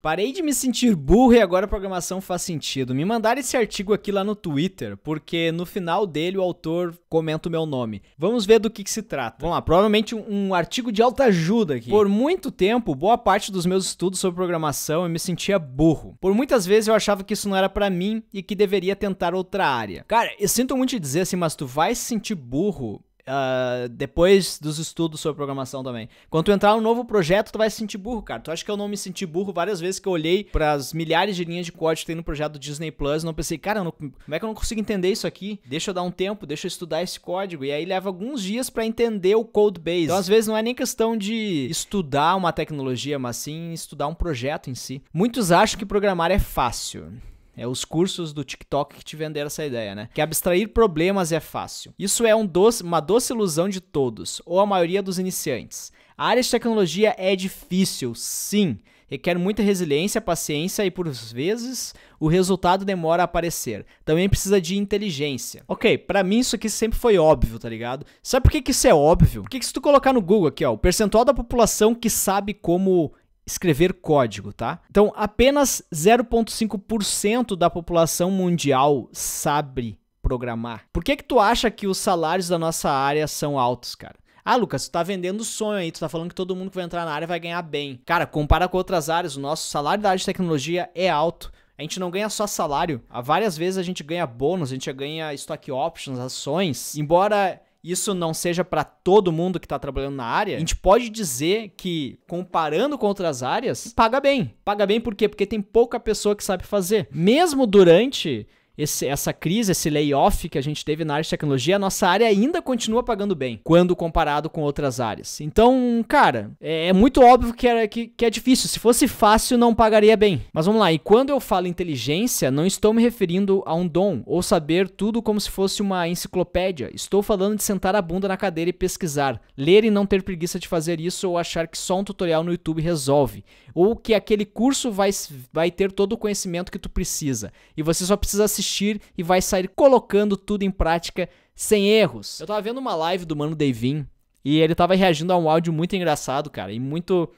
Parei de me sentir burro e agora a programação faz sentido. Me mandaram esse artigo aqui lá no Twitter, porque no final dele o autor comenta o meu nome. Vamos ver do que, que se trata. Vamos lá, provavelmente um, um artigo de alta ajuda aqui. Por muito tempo, boa parte dos meus estudos sobre programação eu me sentia burro. Por muitas vezes eu achava que isso não era para mim e que deveria tentar outra área. Cara, eu sinto muito te dizer assim, mas tu vai se sentir burro Uh, depois dos estudos sobre programação também. Quando tu entrar num novo projeto, tu vai se sentir burro, cara. Tu acha que eu não me senti burro várias vezes que eu olhei para as milhares de linhas de código que tem no projeto do Disney Plus, não pensei, cara, não, como é que eu não consigo entender isso aqui? Deixa eu dar um tempo, deixa eu estudar esse código. E aí leva alguns dias para entender o code base. Então, às vezes não é nem questão de estudar uma tecnologia, mas sim estudar um projeto em si. Muitos acham que programar é fácil. É os cursos do TikTok que te venderam essa ideia, né? Que abstrair problemas é fácil. Isso é um doce, uma doce ilusão de todos, ou a maioria dos iniciantes. A área de tecnologia é difícil, sim. Requer muita resiliência, paciência e, por vezes, o resultado demora a aparecer. Também precisa de inteligência. Ok, para mim isso aqui sempre foi óbvio, tá ligado? Sabe por que, que isso é óbvio? Porque que se tu colocar no Google aqui, ó, o percentual da população que sabe como escrever código, tá? Então, apenas 0,5% da população mundial sabe programar. Por que que tu acha que os salários da nossa área são altos, cara? Ah, Lucas, tu tá vendendo sonho aí, tu tá falando que todo mundo que vai entrar na área vai ganhar bem. Cara, compara com outras áreas, o nosso salário da área de tecnologia é alto. A gente não ganha só salário. Há várias vezes a gente ganha bônus, a gente ganha stock options, ações. Embora isso não seja para todo mundo que está trabalhando na área, a gente pode dizer que, comparando com outras áreas, paga bem. Paga bem por quê? Porque tem pouca pessoa que sabe fazer. Mesmo durante esse, essa crise, esse layoff que a gente teve na área de tecnologia, a nossa área ainda continua pagando bem quando comparado com outras áreas. Então, cara, é, é muito óbvio que, era, que, que é difícil. Se fosse fácil, não pagaria bem. Mas vamos lá, e quando eu falo inteligência, não estou me referindo a um dom ou saber tudo como se fosse uma enciclopédia. Estou falando de sentar a bunda na cadeira e pesquisar, ler e não ter preguiça de fazer isso ou achar que só um tutorial no YouTube resolve ou que aquele curso vai, vai ter todo o conhecimento que tu precisa. E você só precisa assistir e vai sair colocando tudo em prática sem erros. Eu tava vendo uma live do Mano Davin e ele tava reagindo a um áudio muito engraçado, cara, e muito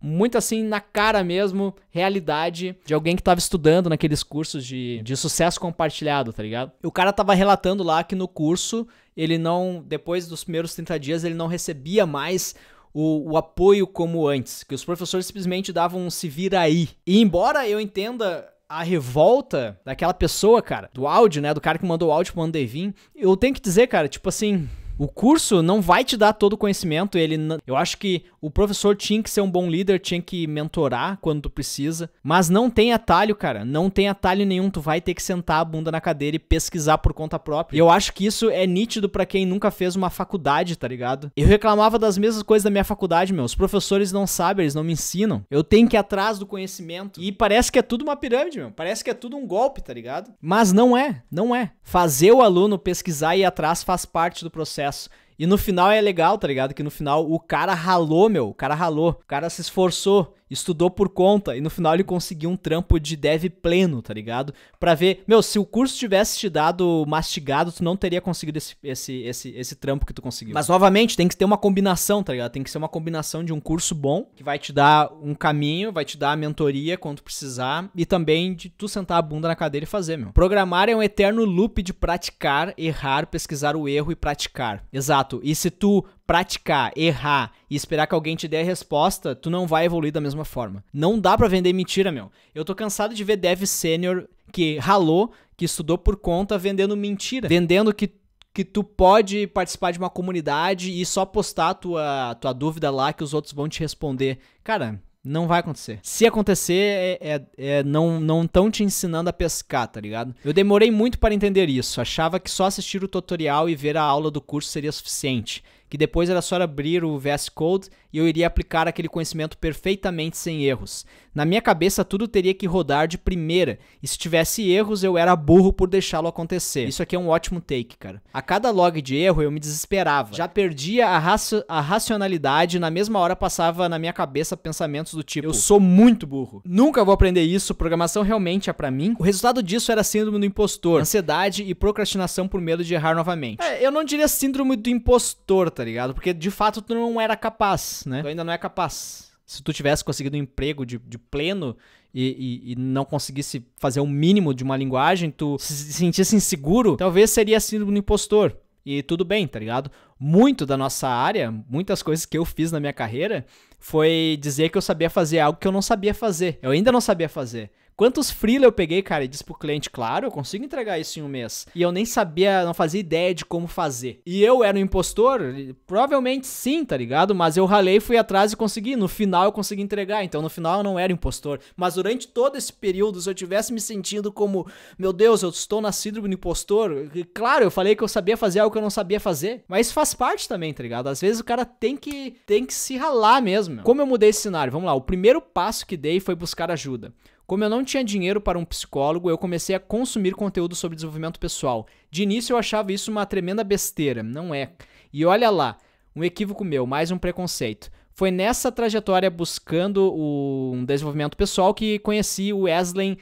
muito assim na cara mesmo, realidade de alguém que tava estudando naqueles cursos de, de sucesso compartilhado, tá ligado? E o cara tava relatando lá que no curso ele não, depois dos primeiros 30 dias, ele não recebia mais o, o, apoio como antes, que os professores simplesmente davam um se vira aí. E embora eu entenda a revolta daquela pessoa, cara, do áudio, né, do cara que mandou o áudio pro Andevin, eu tenho que dizer, cara, tipo assim, o curso não vai te dar todo o conhecimento, ele eu acho que o professor tinha que ser um bom líder, tinha que mentorar quando tu precisa, mas não tem atalho, cara, não tem atalho nenhum, tu vai ter que sentar a bunda na cadeira e pesquisar por conta própria. E eu acho que isso é nítido para quem nunca fez uma faculdade, tá ligado? Eu reclamava das mesmas coisas da minha faculdade, meu, os professores não sabem, eles não me ensinam. Eu tenho que ir atrás do conhecimento. E parece que é tudo uma pirâmide, meu. Parece que é tudo um golpe, tá ligado? Mas não é, não é. Fazer o aluno pesquisar e ir atrás faz parte do processo e no final é legal, tá ligado? Que no final o cara ralou, meu. O cara ralou. O cara se esforçou estudou por conta e no final ele conseguiu um trampo de dev pleno, tá ligado? Para ver, meu, se o curso tivesse te dado mastigado, tu não teria conseguido esse, esse, esse, esse trampo que tu conseguiu. Mas novamente, tem que ter uma combinação, tá ligado? Tem que ser uma combinação de um curso bom, que vai te dar um caminho, vai te dar a mentoria quando precisar e também de tu sentar a bunda na cadeira e fazer, meu. Programar é um eterno loop de praticar, errar, pesquisar o erro e praticar. Exato. E se tu praticar, errar e esperar que alguém te dê a resposta, tu não vai evoluir da mesma forma. Não dá para vender mentira, meu. Eu tô cansado de ver dev sênior que ralou, que estudou por conta vendendo mentira, vendendo que que tu pode participar de uma comunidade e só postar tua tua dúvida lá que os outros vão te responder. Cara, não vai acontecer. Se acontecer, é, é, é não não estão te ensinando a pescar, tá ligado? Eu demorei muito para entender isso. Achava que só assistir o tutorial e ver a aula do curso seria suficiente que depois era só abrir o VS Code e eu iria aplicar aquele conhecimento perfeitamente sem erros. Na minha cabeça, tudo teria que rodar de primeira, e se tivesse erros, eu era burro por deixá-lo acontecer. Isso aqui é um ótimo take, cara. A cada log de erro, eu me desesperava. Já perdia a, raci a racionalidade, na mesma hora passava na minha cabeça pensamentos do tipo: eu sou muito burro, nunca vou aprender isso, programação realmente é para mim. O resultado disso era síndrome do impostor, ansiedade e procrastinação por medo de errar novamente. É, eu não diria síndrome do impostor, tá? tá ligado? Porque de fato tu não era capaz, né? Tu ainda não é capaz. Se tu tivesse conseguido um emprego de, de pleno e, e, e, não conseguisse fazer o mínimo de uma linguagem, tu se sentisse inseguro, talvez seria síndrome do impostor. E tudo bem, tá ligado? Muito da nossa área, muitas coisas que eu fiz na minha carreira, foi dizer que eu sabia fazer algo que eu não sabia fazer. Eu ainda não sabia fazer. Quantos freela eu peguei, cara, e disse pro cliente, claro, eu consigo entregar isso em um mês. E eu nem sabia, não fazia ideia de como fazer. E eu era um impostor? Provavelmente sim, tá ligado? Mas eu ralei, fui atrás e consegui. No final eu consegui entregar. Então no final eu não era impostor. Mas durante todo esse período, se eu tivesse me sentindo como, meu Deus, eu estou na síndrome do impostor. claro, eu falei que eu sabia fazer algo que eu não sabia fazer. Mas isso faz parte também, tá ligado? Às vezes o cara tem que, tem que se ralar mesmo. Como eu mudei esse cenário? Vamos lá. O primeiro passo que dei foi buscar ajuda. Como eu não tinha dinheiro para um psicólogo, eu comecei a consumir conteúdo sobre desenvolvimento pessoal. De início eu achava isso uma tremenda besteira, não é. E olha lá, um equívoco meu, mais um preconceito. Foi nessa trajetória buscando o, um desenvolvimento pessoal que conheci o Wesley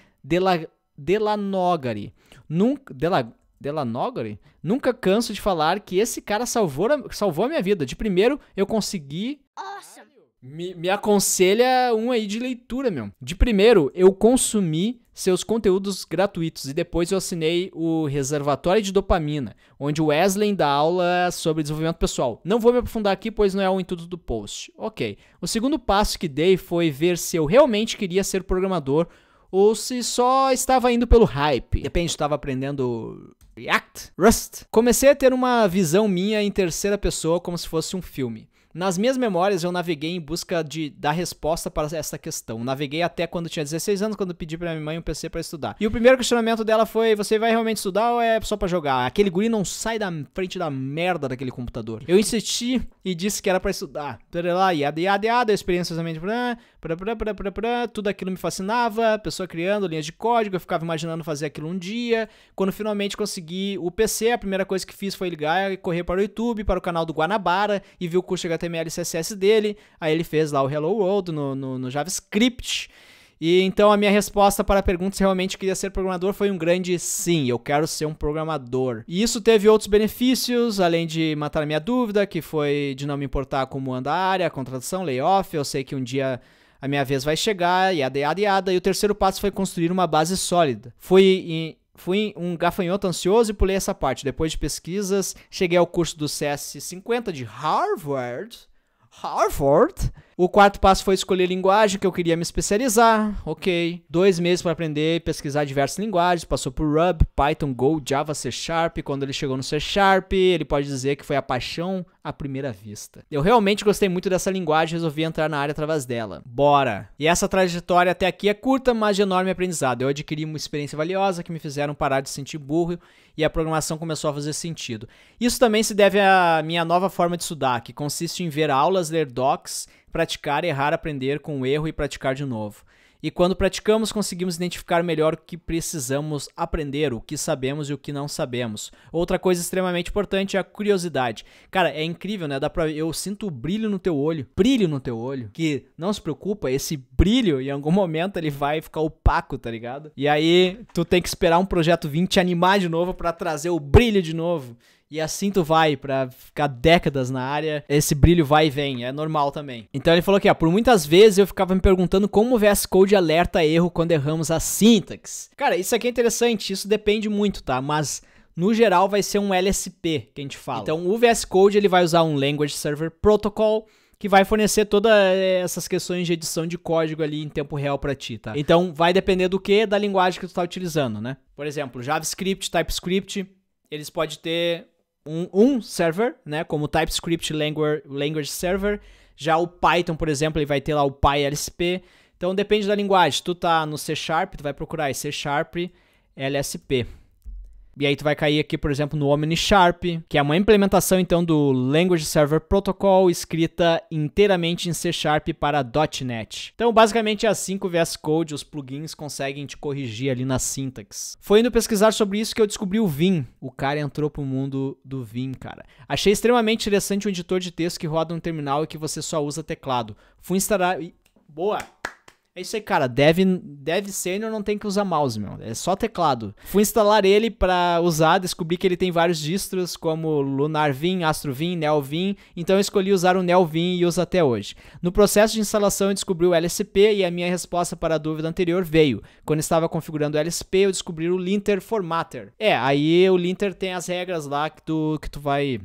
Delanogari. Nunca, Delanogari? Nunca canso de falar que esse cara salvou, salvou a minha vida. De primeiro, eu consegui... Awesome. Me, me aconselha um aí de leitura, meu. De primeiro, eu consumi seus conteúdos gratuitos e depois eu assinei o Reservatório de Dopamina, onde o Wesley dá aula sobre desenvolvimento pessoal. Não vou me aprofundar aqui, pois não é o intuito do post. Ok. O segundo passo que dei foi ver se eu realmente queria ser programador ou se só estava indo pelo hype. Depende, estava aprendendo React, Rust. Comecei a ter uma visão minha em terceira pessoa como se fosse um filme. Nas minhas memórias, eu naveguei em busca de, da resposta para essa questão. Naveguei até quando tinha 16 anos, quando pedi pra minha mãe um PC para estudar. E o primeiro questionamento dela foi: você vai realmente estudar ou é só para jogar? Aquele guri não sai da frente da merda daquele computador. Eu insisti e disse que era para estudar. Lá, de a da experiência também. Pra, pra, pra, tudo aquilo me fascinava, pessoa criando linhas de código, eu ficava imaginando fazer aquilo um dia. Quando finalmente consegui o PC, a primeira coisa que fiz foi ligar e correr para o YouTube, para o canal do Guanabara, e ver o curso de HTML e CSS dele. Aí ele fez lá o Hello World no, no, no JavaScript. E então a minha resposta para a pergunta se realmente queria ser programador foi um grande sim, eu quero ser um programador. E isso teve outros benefícios, além de matar a minha dúvida, que foi de não me importar como anda a área, a contratação, layoff. Eu sei que um dia a minha vez vai chegar, yada, yada, yada. E o terceiro passo foi construir uma base sólida. Fui em, Fui um gafanhoto ansioso e pulei essa parte. Depois de pesquisas, cheguei ao curso do CS50 de Harvard. Harvard? O quarto passo foi escolher linguagem que eu queria me especializar, ok. Dois meses para aprender e pesquisar diversas linguagens, passou por Ruby, Python, Go, Java, C Sharp. Quando ele chegou no C Sharp, ele pode dizer que foi a paixão à primeira vista. Eu realmente gostei muito dessa linguagem e resolvi entrar na área através dela. Bora! E essa trajetória até aqui é curta, mas de enorme aprendizado. Eu adquiri uma experiência valiosa que me fizeram parar de sentir burro e a programação começou a fazer sentido. Isso também se deve à minha nova forma de estudar, que consiste em ver aulas, ler docs, praticar, errar, aprender com o erro e praticar de novo. E quando praticamos, conseguimos identificar melhor o que precisamos aprender, o que sabemos e o que não sabemos. Outra coisa extremamente importante é a curiosidade. Cara, é incrível, né? Dá pra... Eu sinto o brilho no teu olho, brilho no teu olho, que não se preocupa, esse brilho em algum momento ele vai ficar opaco, tá ligado? E aí tu tem que esperar um projeto 20 animar de novo para trazer o brilho de novo e assim tu vai para ficar décadas na área, esse brilho vai e vem, é normal também. Então ele falou que, ó, por muitas vezes eu ficava me perguntando como o VS Code alerta erro quando erramos a sintaxe. Cara, isso aqui é interessante, isso depende muito, tá? Mas no geral vai ser um LSP que a gente fala. Então o VS Code ele vai usar um Language Server Protocol que vai fornecer todas eh, essas questões de edição de código ali em tempo real para ti, tá? Então vai depender do que, da linguagem que tu tá utilizando, né? Por exemplo, JavaScript, TypeScript, eles podem ter um, um server, né, como o TypeScript Language, Language Server. Já o Python, por exemplo, ele vai ter lá o PyLSP. Então depende da linguagem. Tu tá no C Sharp, tu vai procurar C Sharp LSP. E aí tu vai cair aqui, por exemplo, no OmniSharp, que é uma implementação então do Language Server Protocol escrita inteiramente em C Sharp para .NET. Então, basicamente é assim que o VS Code, os plugins conseguem te corrigir ali na sintaxe. Foi indo pesquisar sobre isso que eu descobri o Vim. O cara entrou pro mundo do Vim, cara. Achei extremamente interessante um editor de texto que roda um terminal e que você só usa teclado. Fui instalar Boa! É isso aí, cara. Dev, Dev Senior não tem que usar mouse, meu. É só teclado. Fui instalar ele para usar, descobri que ele tem vários distros, como Lunar Vim, Astro Vim, Neo Vim. Então eu escolhi usar o Neo Vim e uso até hoje. No processo de instalação eu descobri o LSP e a minha resposta para a dúvida anterior veio. Quando estava configurando o LSP, eu descobri o Linter Formatter. É, aí o Linter tem as regras lá que tu, que tu vai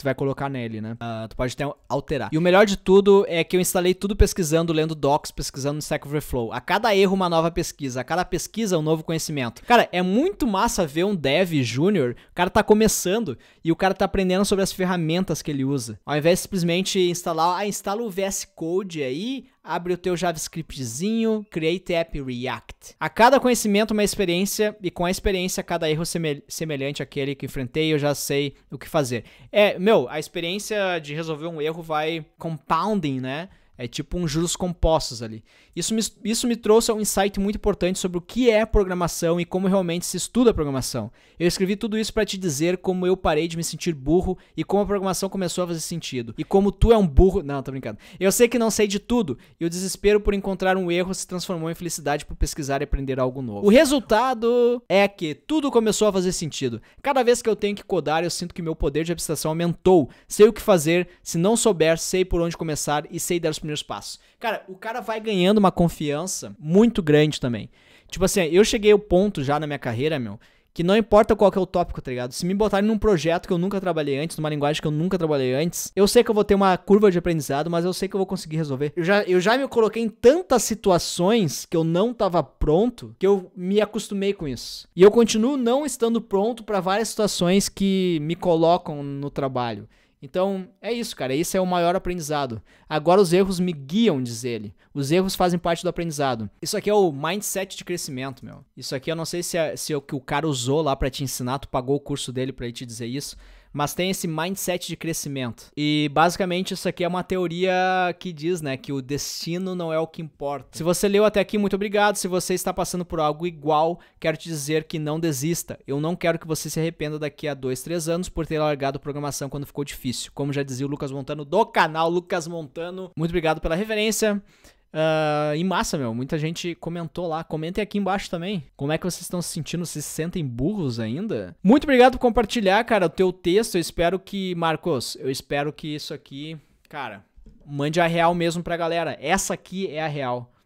tu vai colocar nele, né? Uh, tu pode até alterar. E o melhor de tudo é que eu instalei tudo pesquisando, lendo docs, pesquisando no Stack Overflow. A cada erro, uma nova pesquisa. A cada pesquisa, um novo conhecimento. Cara, é muito massa ver um dev júnior, o cara tá começando e o cara tá aprendendo sobre as ferramentas que ele usa. Ao invés de simplesmente instalar, ah, instala o VS Code aí, abre o teu JavaScriptzinho, Create App React. A cada conhecimento uma experiência e com a experiência cada erro semelhante àquele que enfrentei eu já sei o que fazer. É, meu, a experiência de resolver um erro vai compounding, né? É tipo um juros compostos ali. Isso me, isso me trouxe um insight muito importante sobre o que é programação e como realmente se estuda programação. Eu escrevi tudo isso para te dizer como eu parei de me sentir burro e como a programação começou a fazer sentido. E como tu é um burro. Não, tô brincando. Eu sei que não sei de tudo e o desespero por encontrar um erro se transformou em felicidade por pesquisar e aprender algo novo. O resultado é que tudo começou a fazer sentido. Cada vez que eu tenho que codar, eu sinto que meu poder de abstração aumentou. Sei o que fazer, se não souber, sei por onde começar e sei dar os primeiros primeiros passos. Cara, o cara vai ganhando uma confiança muito grande também. Tipo assim, eu cheguei ao ponto já na minha carreira, meu, que não importa qual que é o tópico, tá ligado? Se me botarem num projeto que eu nunca trabalhei antes, numa linguagem que eu nunca trabalhei antes, eu sei que eu vou ter uma curva de aprendizado, mas eu sei que eu vou conseguir resolver. Eu já, eu já me coloquei em tantas situações que eu não estava pronto, que eu me acostumei com isso. E eu continuo não estando pronto para várias situações que me colocam no trabalho. Então, é isso, cara. Esse é o maior aprendizado. Agora os erros me guiam, diz ele. Os erros fazem parte do aprendizado. Isso aqui é o mindset de crescimento, meu. Isso aqui eu não sei se é, se é o que o cara usou lá para te ensinar, tu pagou o curso dele para ele te dizer isso mas tem esse mindset de crescimento. E basicamente isso aqui é uma teoria que diz, né, que o destino não é o que importa. Se você leu até aqui, muito obrigado. Se você está passando por algo igual, quero te dizer que não desista. Eu não quero que você se arrependa daqui a dois, três anos por ter largado programação quando ficou difícil. Como já dizia o Lucas Montano do canal Lucas Montano. Muito obrigado pela referência. Uh, ah, e massa, meu. Muita gente comentou lá. Comentem aqui embaixo também. Como é que vocês estão se sentindo? Vocês se sentem burros ainda? Muito obrigado por compartilhar, cara, o teu texto. Eu espero que, Marcos, eu espero que isso aqui, cara, mande a real mesmo pra galera. Essa aqui é a real.